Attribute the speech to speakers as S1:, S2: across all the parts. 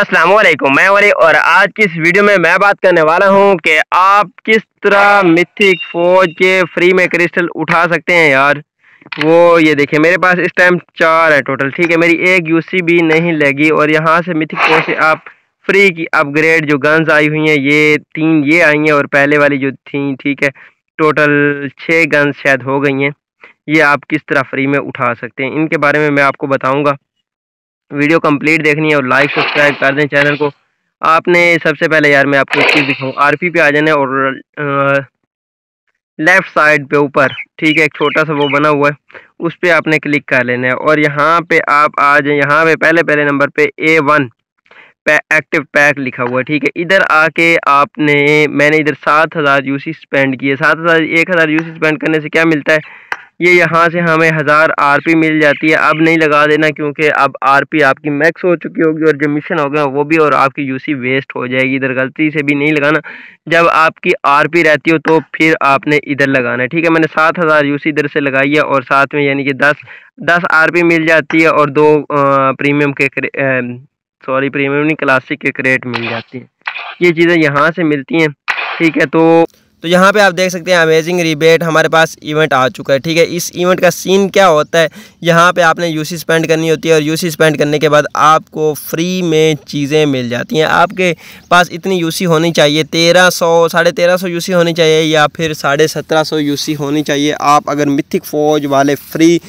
S1: असलम मैं वरी और आज की इस वीडियो में मैं बात करने वाला हूँ कि आप किस तरह मिथिक फौज के फ्री में क्रिस्टल उठा सकते हैं यार वो ये देखिए मेरे पास इस टाइम चार है टोटल ठीक है मेरी एक भी नहीं लगी और यहाँ से मिथिक फौज से आप फ्री की अपग्रेड जो गन्स आई हुई हैं ये तीन ये आई हैं और पहले वाली जो थी ठीक है टोटल छः गन्स शायद हो गई हैं ये आप किस तरह फ्री में उठा सकते हैं इनके बारे में मैं आपको बताऊँगा वीडियो कंप्लीट देखनी है और लाइक सब्सक्राइब कर दें चैनल को आपने सबसे पहले यार मैं आपको चीज़ दिखाऊँ आर पे आ जाना और लेफ़्ट साइड पे ऊपर ठीक है एक छोटा सा वो बना हुआ है उस पर आपने क्लिक कर लेना है और यहाँ पे आप आज यहाँ पे पहले पहले नंबर पे ए वन पै, एक्टिव पैक लिखा हुआ है ठीक है इधर आके आपने मैंने इधर सात हज़ार यू स्पेंड किए सात हज़ार एक हज़ार यू स्पेंड करने से क्या मिलता है ये यहाँ से हमें हज़ार आरपी मिल जाती है अब नहीं लगा देना क्योंकि अब आरपी आपकी मैक्स हो चुकी होगी और जो मिशन हो गया वो भी और आपकी यूसी वेस्ट हो जाएगी इधर गलती से भी नहीं लगाना जब आपकी आरपी रहती हो तो फिर आपने इधर लगाना है ठीक है मैंने सात हज़ार यू इधर से लगाई है और साथ में यानी कि दस दस पी मिल जाती है और दो प्रीमियम के सॉरी प्रीमियम नहीं क्लासिक के क्रेट मिल जाती है ये चीज़ें यहाँ से मिलती हैं ठीक है तो तो यहाँ पे आप देख सकते हैं अमेजिंग रिबेट हमारे पास इवेंट आ चुका है ठीक है इस इवेंट का सीन क्या होता है यहाँ पे आपने यूसी स्पेंड करनी होती है और यूसी स्पेंड करने के बाद आपको फ्री में चीज़ें मिल जाती हैं आपके पास इतनी यूसी होनी चाहिए तेरह सौ साढ़े तेरह सौ यू होनी चाहिए या फिर साढ़े सत्रह सौ यूसी होनी चाहिए आप अगर मिथिक फौज वाले फ्री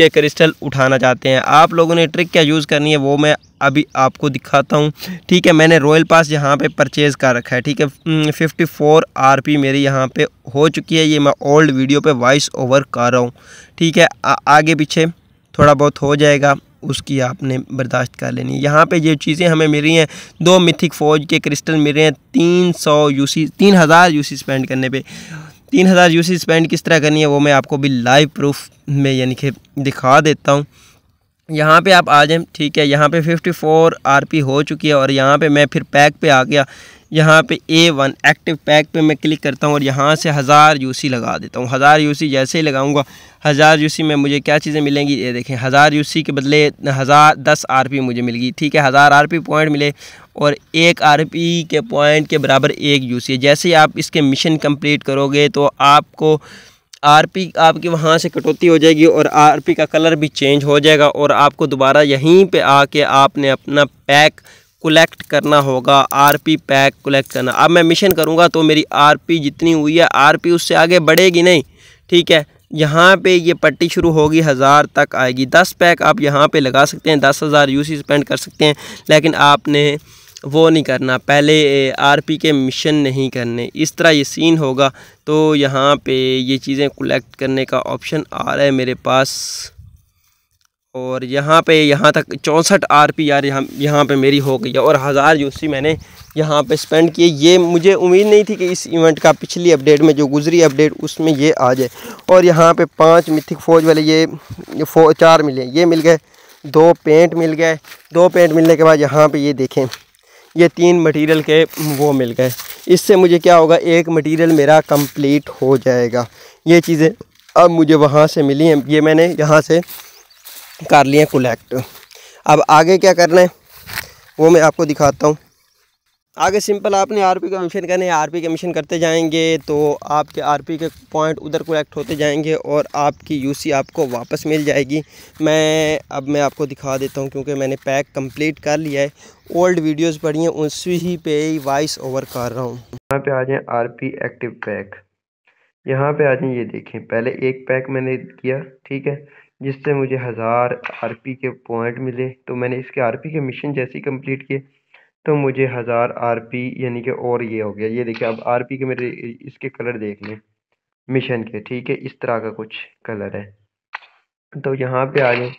S1: के क्रिस्टल उठाना चाहते हैं आप लोगों ने ट्रिक क्या यूज़ करनी है वो मैं अभी आपको दिखाता हूँ ठीक है मैंने रॉयल पास यहाँ पे परचेज़ कर रखा है ठीक है फिफ्टी फोर आर पी मेरी यहाँ पे हो चुकी है ये मैं ओल्ड वीडियो पे वॉइस ओवर कर रहा हूँ ठीक है आ, आगे पीछे थोड़ा बहुत हो जाएगा उसकी आपने बर्दाश्त कर लेनी यहाँ पे ये चीज़ें हमें मिल रही हैं दो मिथिक फ़ौज के क्रिस्टल मिल रहे हैं तीन सौ यूसी तीन हज़ार यूसी स्पेंड करने पर तीन हज़ार यू स्पेंड किस तरह करनी है वो मैं आपको भी लाइव प्रूफ में यानी कि दिखा देता हूँ यहाँ पे आप आ जाएँ ठीक है यहाँ पे 54 आरपी हो चुकी है और यहाँ पे मैं फिर पैक पे आ गया यहाँ पे ए वन एक्टिव पैक पे मैं क्लिक करता हूँ और यहाँ से हज़ार यूसी लगा देता हूँ हज़ार यूसी जैसे ही लगाऊंगा हज़ार यूसी में मुझे क्या चीज़ें मिलेंगी ये देखें हज़ार यूसी के बदले हज़ार दस पी मुझे मिलेगी ठीक है हज़ार पी पॉइंट मिले और एक पी के पॉइंट के बराबर एक सी जैसे ही आप इसके मिशन कम्प्लीट करोगे तो आपको आरपी आपकी वहाँ से कटौती हो जाएगी और आरपी का कलर भी चेंज हो जाएगा और आपको दोबारा यहीं पे आके आपने अपना पैक कलेक्ट करना होगा आरपी पैक कलेक्ट करना अब मैं मिशन करूँगा तो मेरी आरपी जितनी हुई है आरपी उससे आगे बढ़ेगी नहीं ठीक है यहाँ पे ये पट्टी शुरू होगी हज़ार तक आएगी दस पैक आप यहाँ पे लगा सकते हैं दस हज़ार यू स्पेंड कर सकते हैं लेकिन आपने वो नहीं करना पहले आरपी के मिशन नहीं करने इस तरह ये सीन होगा तो यहाँ पर ये चीज़ें कलेक्ट करने का ऑप्शन आ रहा है मेरे पास और यहाँ पे यहाँ तक चौंसठ आर पी आर यहाँ यहाँ पर मेरी हो गई है और हज़ार यूसी मैंने यहाँ पे स्पेंड किए ये मुझे उम्मीद नहीं थी कि इस इवेंट का पिछली अपडेट में जो गुजरी अपडेट उसमें ये आ जाए और यहाँ पे पांच मिथिक फ़ौज वाले ये फो चार मिले ये मिल गए दो पेंट मिल गए दो पेंट मिलने के बाद यहाँ पर ये देखें ये तीन मटीरियल के वो मिल गए इससे मुझे क्या होगा एक मटीरियल मेरा कम्प्लीट हो जाएगा ये चीज़ें अब मुझे वहाँ से मिली हैं ये मैंने यहाँ से कर लिए कलेक्ट अब आगे क्या करना है वो मैं आपको दिखाता हूँ आगे सिंपल आपने आरपी का मिशन करना है आरपी का मिशन करते जाएंगे तो आपके आरपी के पॉइंट उधर कलेक्ट होते जाएंगे और आपकी यूसी आपको वापस मिल जाएगी मैं अब मैं आपको दिखा देता हूँ क्योंकि मैंने पैक कंप्लीट कर लिया है ओल्ड वीडियोस पड़ी हैं उसी ही पे ही वॉइस ओवर कर रहा हूँ यहाँ पे आ जाए आर एक्टिव पैक यहाँ पे आ जाए ये देखें पहले एक पैक मैंने किया ठीक है जिससे मुझे हज़ार आर पी के पॉइंट मिले तो मैंने इसके आर पी के मिशन जैसे ही कम्प्लीट किए तो मुझे हज़ार आर पी यानी कि और ये हो गया ये देखिए अब आर पी के मेरे इसके कलर देख लें मिशन के ठीक है इस तरह का कुछ कलर है तो यहाँ पे आ जाएँ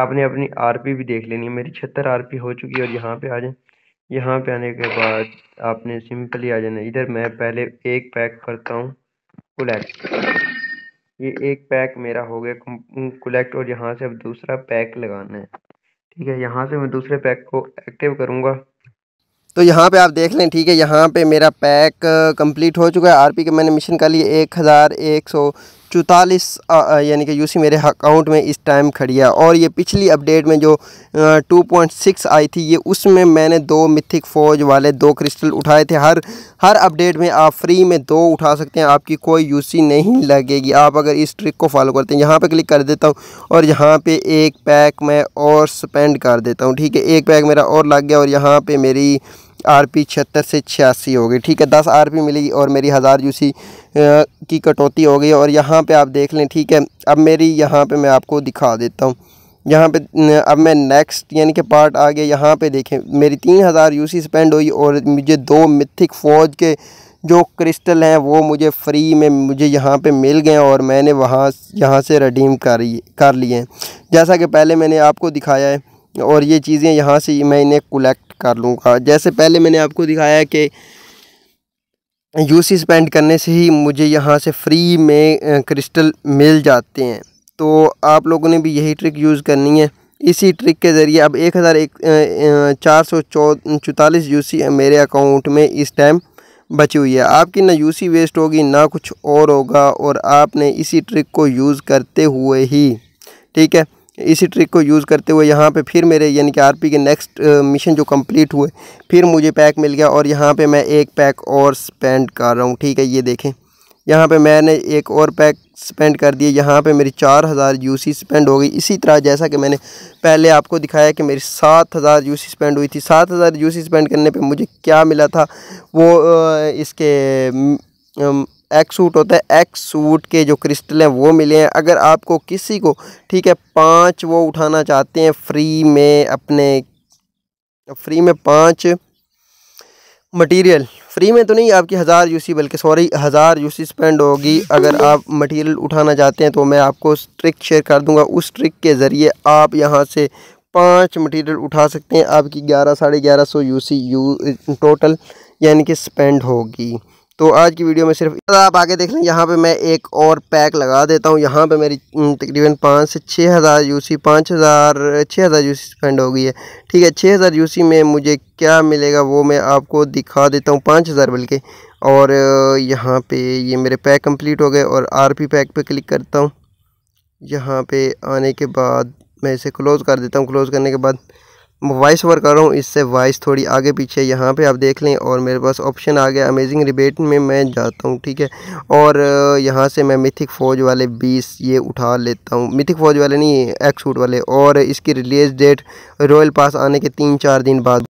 S1: आपने अपनी आर पी भी देख लेनी है मेरी छत्तर आर पी हो चुकी है और यहाँ पे आ जाएँ यहाँ पे आने के बाद आपने सिंपली आ जाना इधर मैं पहले एक पैक करता हूँ कलेक्ट ये एक पैक मेरा हो गया कलेक्ट और यहाँ से अब दूसरा पैक लगाना है ठीक है यहाँ से मैं दूसरे पैक को एक्टिव करूँगा तो यहाँ पे आप देख लें ठीक है यहाँ पे मेरा पैक कंप्लीट हो चुका है आरपी के मैंने मिशन का लिए एक हज़ार एक सौ चौतालीस यानी कि यूसी मेरे अकाउंट में इस टाइम खड़ी है और ये पिछली अपडेट में जो टू पॉइंट सिक्स आई थी ये उसमें मैंने दो मिथिक फौज वाले दो क्रिस्टल उठाए थे हर हर अपडेट में आप फ्री में दो उठा सकते हैं आपकी कोई यूसी नहीं लगेगी आप अगर इस ट्रिक को फॉलो करते हैं यहाँ पर क्लिक कर देता हूँ और यहाँ पर एक पैक मैं और स्पेंड कर देता हूँ ठीक है एक पैक मेरा और लग गया और यहाँ पर मेरी आरपी छिहत्तर से छियासी हो गई ठीक है दस आरपी मिली और मेरी हज़ार यूसी की कटौती हो गई और यहाँ पे आप देख लें ठीक है अब मेरी यहाँ पे मैं आपको दिखा देता हूँ यहाँ पे अब मैं नेक्स्ट यानी कि पार्ट आ गया यहाँ पे देखें मेरी तीन हज़ार यू स्पेंड हुई और मुझे दो मिथिक फ़ौज के जो क्रिस्टल हैं वो मुझे फ्री में मुझे यहाँ पे मिल गए और मैंने वहाँ यहाँ से रडीम कर कर लिए हैं जैसा कि पहले मैंने आपको दिखाया है और ये चीज़ें यहाँ से मैंने कलेक्ट कर लूँगा जैसे पहले मैंने आपको दिखाया कि यू सी स्पेंड करने से ही मुझे यहाँ से फ्री में क्रिस्टल मिल जाते हैं तो आप लोगों ने भी यही ट्रिक यूज़ करनी है इसी ट्रिक के ज़रिए अब एक हज़ार एक चार सौ चौतालीस यू सी मेरे अकाउंट में इस टाइम बची हुई है आपकी ना यूसी वेस्ट होगी ना कुछ और होगा और आपने इसी ट्रिक को यूज़ करते हुए ही ठीक है इसी ट्रिक को यूज़ करते हुए यहाँ पे फिर मेरे यानी कि आरपी के नेक्स्ट मिशन जो कंप्लीट हुए फिर मुझे पैक मिल गया और यहाँ पे मैं एक पैक और स्पेंड कर रहा हूँ ठीक है ये देखें यहाँ पे मैंने एक और पैक स्पेंड कर दिए यहाँ पे मेरी चार हज़ार यू स्पेंड हो गई इसी तरह जैसा कि मैंने पहले आपको दिखाया कि मेरी सात हज़ार यू स्पेंड हुई थी सात हज़ार यू स्पेंड करने पे मुझे क्या मिला था वो इसके एक्स सूट होता है एक्स सूट के जो क्रिस्टल हैं वो मिले हैं अगर आपको किसी को ठीक है पाँच वो उठाना चाहते हैं फ्री में अपने फ्री में पाँच मटेरियल फ्री में तो नहीं आपकी हज़ार यूसी बल्कि सॉरी हज़ार यूसी स्पेंड होगी अगर आप मटेरियल उठाना चाहते हैं तो मैं आपको ट्रिक शेयर कर दूंगा उस ट्रिक के ज़रिए आप यहाँ से पांच मटेरियल उठा सकते हैं आपकी ग्यारह साढ़े ग्यारह सौ यू सी यू टोटल यानी कि स्पेंड होगी तो आज की वीडियो में सिर्फ आप आगे देख लें यहाँ पे मैं एक और पैक लगा देता हूँ यहाँ पे मेरी तकरीबन पाँच से छः हज़ार यू सी पाँच हज़ार छः हज़ार यू सी स्पेंड हो गई है ठीक है छः हज़ार यू सी में मुझे क्या मिलेगा वो मैं आपको दिखा देता हूँ पाँच हज़ार बल्कि और यहाँ पे ये मेरे पैक कंप्लीट हो गए और आर पी पैक पर क्लिक करता हूँ यहाँ पर आने के बाद मैं इसे क्लोज़ कर देता हूँ क्लोज़ करने के बाद वॉइस ओवर कर रहा हूँ इससे वॉइस थोड़ी आगे पीछे यहाँ पे आप देख लें और मेरे पास ऑप्शन आ गया अमेजिंग रिबेट में मैं जाता हूँ ठीक है और यहाँ से मैं मिथिक फ़ौज वाले बीस ये उठा लेता हूँ मिथिक फ़ौज वाले नहीं एक्सूट वाले और इसकी रिलीज़ डेट रॉयल पास आने के तीन चार दिन बाद